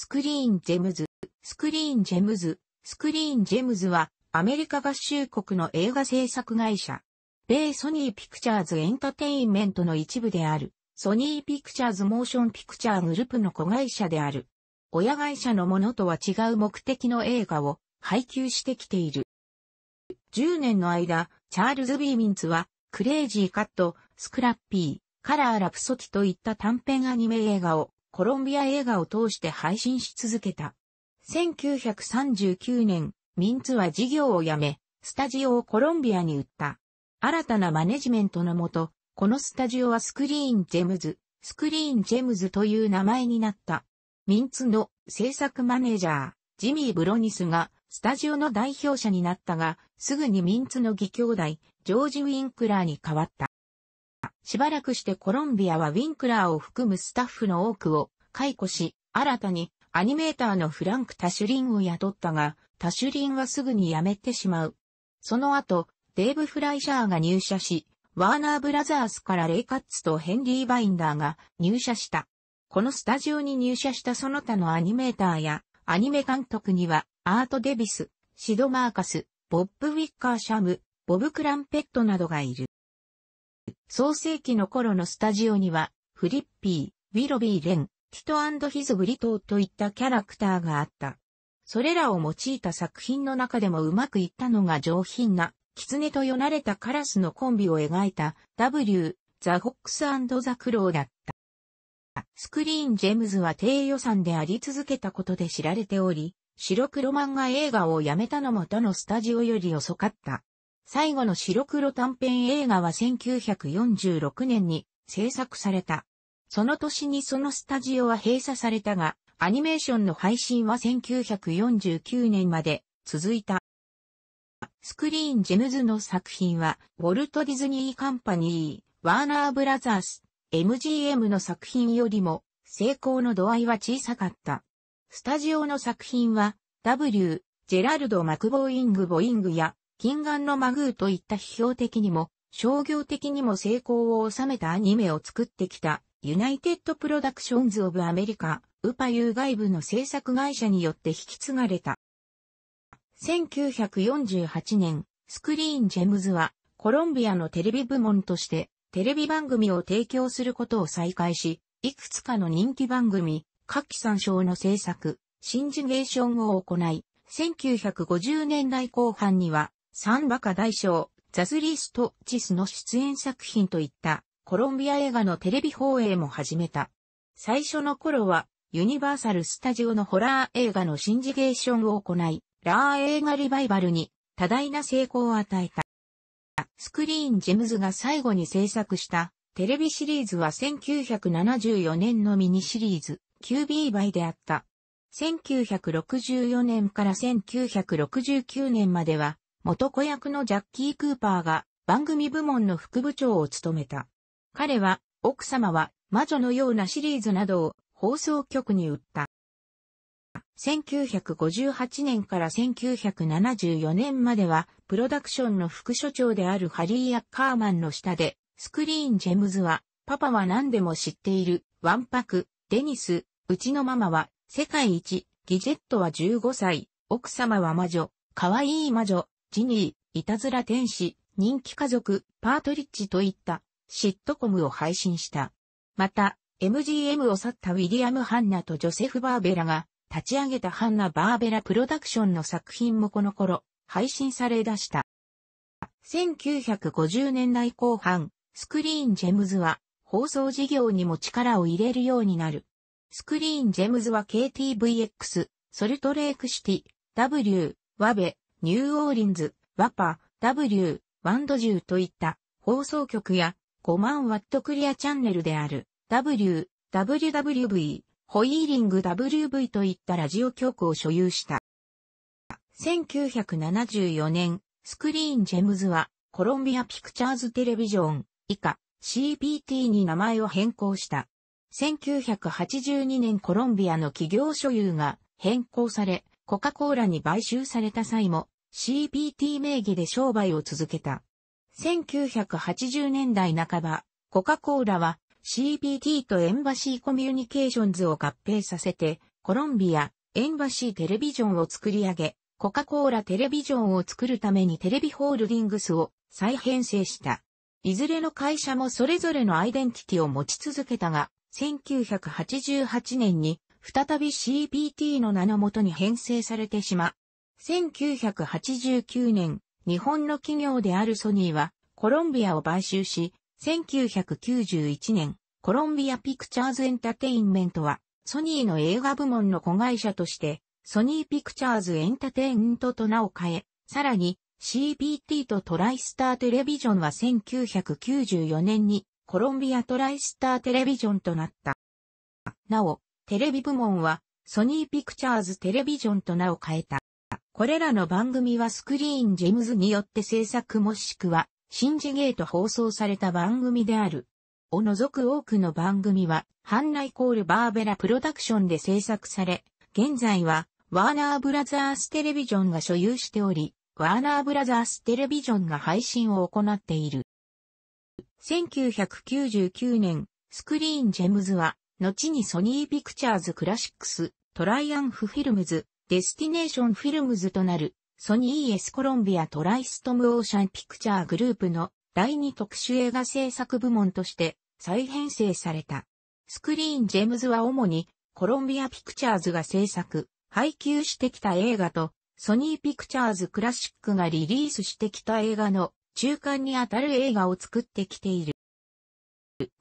スクリーンジェムズ、スクリーンジェムズ、スクリーンジェムズはアメリカ合衆国の映画制作会社。米ソニーピクチャーズエンタテインメントの一部である、ソニーピクチャーズモーションピクチャーグループの子会社である。親会社のものとは違う目的の映画を配給してきている。10年の間、チャールズ・ビーミンツは、クレイジーカット、スクラッピー、カラーラプソティといった短編アニメ映画をコロンビア映画を通して配信し続けた。1939年、ミンツは事業を辞め、スタジオをコロンビアに売った。新たなマネジメントのもと、このスタジオはスクリーンジェムズ、スクリーンジェムズという名前になった。ミンツの制作マネージャー、ジミー・ブロニスが、スタジオの代表者になったが、すぐにミンツの義兄弟、ジョージ・ウィンクラーに変わった。しばらくしてコロンビアはウィンクラーを含むスタッフの多くを解雇し、新たにアニメーターのフランク・タシュリンを雇ったが、タシュリンはすぐに辞めてしまう。その後、デーブ・フライシャーが入社し、ワーナー・ブラザースからレイカッツとヘンリー・バインダーが入社した。このスタジオに入社したその他のアニメーターやアニメ監督にはアート・デビス、シド・マーカス、ボッブ・ウィッカー・シャム、ボブ・クランペットなどがいる。創世期の頃のスタジオには、フリッピー、ウィロビー・レン、ティトヒズ・ブリトーといったキャラクターがあった。それらを用いた作品の中でもうまくいったのが上品な、狐とよなれたカラスのコンビを描いた W、ザ・ホックスザ・クローだった。スクリーン・ジェームズは低予算であり続けたことで知られており、白黒漫画映画をやめたのも他のスタジオより遅かった。最後の白黒短編映画は1946年に制作された。その年にそのスタジオは閉鎖されたが、アニメーションの配信は1949年まで続いた。スクリーンジェムズの作品は、ウォルト・ディズニー・カンパニー、ワーナー・ブラザース、MGM の作品よりも、成功の度合いは小さかった。スタジオの作品は、W、ジェラルド・マクボーイング・ボイングや、近眼のマグーといった批評的にも、商業的にも成功を収めたアニメを作ってきた、ユナイテッドプロダクションズ・オブ・アメリカ、ウパユー外部の制作会社によって引き継がれた。1948年、スクリーン・ジェムズは、コロンビアのテレビ部門として、テレビ番組を提供することを再開し、いくつかの人気番組、各期参照の制作、シンジゲーションを行い、1950年代後半には、サンバカ大将、ザズリースト・チスの出演作品といったコロンビア映画のテレビ放映も始めた。最初の頃はユニバーサル・スタジオのホラー映画のシンジゲーションを行い、ラー映画リバイバルに多大な成功を与えた。スクリーン・ジェムズが最後に制作したテレビシリーズは1974年のミニシリーズ、QB 倍であった。1964年から1969年までは元子役のジャッキー・クーパーが番組部門の副部長を務めた。彼は、奥様は魔女のようなシリーズなどを放送局に売った。1958年から1974年までは、プロダクションの副所長であるハリー・アッカーマンの下で、スクリーン・ジェムズは、パパは何でも知っている、ワンパク、デニス、うちのママは、世界一、ギジェットは15歳、奥様は魔女、可愛い魔女、ジニー、いたずら天使、人気家族、パートリッジといったシットコムを配信した。また、MGM を去ったウィリアム・ハンナとジョセフ・バーベラが立ち上げたハンナ・バーベラプロダクションの作品もこの頃配信され出した。1950年代後半、スクリーン・ジェムズは放送事業にも力を入れるようになる。スクリーン・ジェムズは KTVX、ソルトレークシティ、W、ワベ、ニューオーリンズ、ワパ、W、ワンドューといった放送局や5万ワットクリアチャンネルである W、WWV、ホイーリング WV といったラジオ局を所有した。1974年、スクリーンジェムズはコロンビアピクチャーズテレビジョン以下 CPT に名前を変更した。1982年コロンビアの企業所有が変更され、コカ・コーラに買収された際も CBT 名義で商売を続けた。1980年代半ば、コカ・コーラは CBT とエンバシーコミュニケーションズを合併させて、コロンビア、エンバシーテレビジョンを作り上げ、コカ・コーラテレビジョンを作るためにテレビホールディングスを再編成した。いずれの会社もそれぞれのアイデンティティを持ち続けたが、1988年に再び CPT の名のもとに編成されてしま。う。1989年、日本の企業であるソニーは、コロンビアを買収し、1991年、コロンビアピクチャーズエンタテインメントは、ソニーの映画部門の子会社として、ソニーピクチャーズエンタテイントと名を変え、さらに CPT とトライスターテレビジョンは1994年にコロンビアトライスターテレビジョンとなった。なお、テレビ部門は、ソニーピクチャーズテレビジョンと名を変えた。これらの番組はスクリーンジェムズによって制作もしくは、シンジゲート放送された番組である。を除く多くの番組は、ハンナイコールバーベラプロダクションで制作され、現在は、ワーナーブラザーステレビジョンが所有しており、ワーナーブラザーステレビジョンが配信を行っている。1999年、スクリーンジェムズは、後にソニーピクチャーズクラシックス、トライアンフフィルムズ、デスティネーションフィルムズとなる、ソニーイエスコロンビアトライストムオーシャンピクチャーグループの第2特殊映画制作部門として再編成された。スクリーンジェムズは主にコロンビアピクチャーズが制作、配給してきた映画とソニーピクチャーズクラシックがリリースしてきた映画の中間にあたる映画を作ってきている。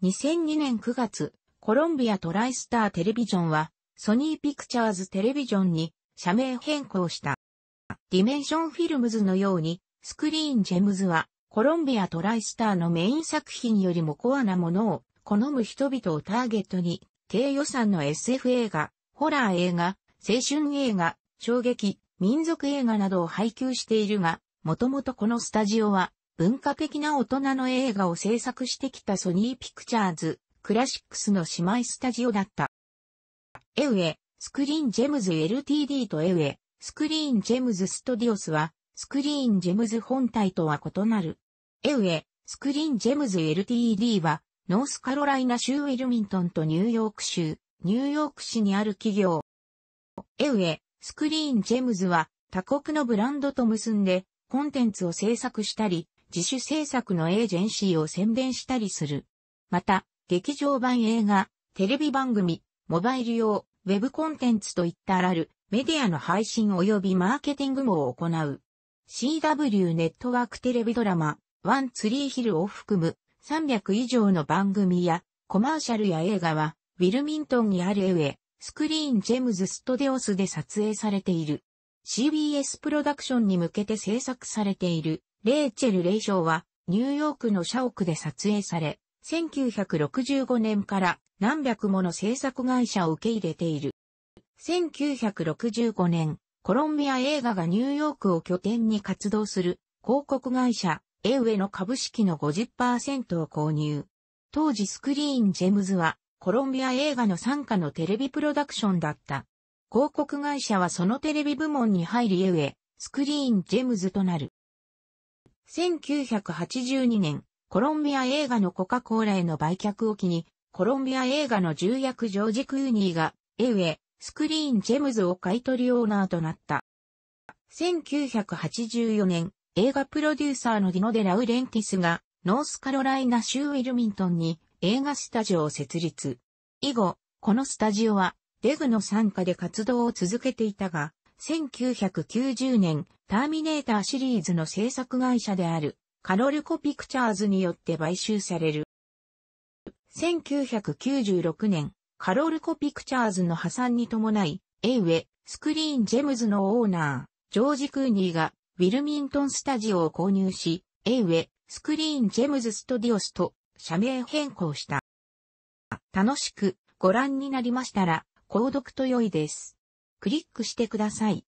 2002年9月、コロンビアトライスターテレビジョンは、ソニーピクチャーズテレビジョンに社名変更した。ディメンションフィルムズのように、スクリーンジェムズは、コロンビアトライスターのメイン作品よりもコアなものを好む人々をターゲットに、低予算の SF 映画、ホラー映画、青春映画、衝撃、民族映画などを配給しているが、もともとこのスタジオは文化的な大人の映画を制作してきたソニーピクチャーズクラシックスの姉妹スタジオだった。エウエ、スクリーンジェムズ LTD とエウエ、スクリーンジェムズストディオスは、スクリーンジェムズ本体とは異なる。エウエ、スクリーンジェムズ LTD は、ノースカロライナ州ウィルミントンとニューヨーク州、ニューヨーク市にある企業。エウエ、スクリーンジェムズは、他国のブランドと結んで、コンテンツを制作したり、自主制作のエージェンシーを宣伝したりする。また、劇場版映画、テレビ番組、モバイル用、ウェブコンテンツといったあらるメディアの配信及びマーケティングも行う。CW ネットワークテレビドラマ、ワンツリーヒルを含む300以上の番組やコマーシャルや映画は、ウィルミントンにあるエウェ、スクリーンジェムズストデオスで撮影されている。CBS プロダクションに向けて制作されている、レイチェル・レイショーは、ニューヨークの社屋で撮影され、1965年から何百もの制作会社を受け入れている。1965年、コロンビア映画がニューヨークを拠点に活動する広告会社エウエの株式の50%を購入。当時スクリーンジェムズはコロンビア映画の傘下のテレビプロダクションだった。広告会社はそのテレビ部門に入りエウエ、スクリーンジェムズとなる。1982年、コロンビア映画のコカ・コーラへの売却を機に、コロンビア映画の重役ジョージ・クーニーが、エウエ、スクリーン・ジェムズを買い取りオーナーとなった。1984年、映画プロデューサーのディノ・デ・ラウレンティスが、ノースカロライナ州ウィルミントンに映画スタジオを設立。以後、このスタジオは、デグの参加で活動を続けていたが、1990年、ターミネーターシリーズの制作会社である、カロルコピクチャーズによって買収される。1996年、カロルコピクチャーズの破産に伴い、エイウェ、スクリーンジェムズのオーナー、ジョージ・クーニーが、ウィルミントンスタジオを購入し、エイウェ、スクリーンジェムズストディオスと社名変更した。楽しくご覧になりましたら、購読と良いです。クリックしてください。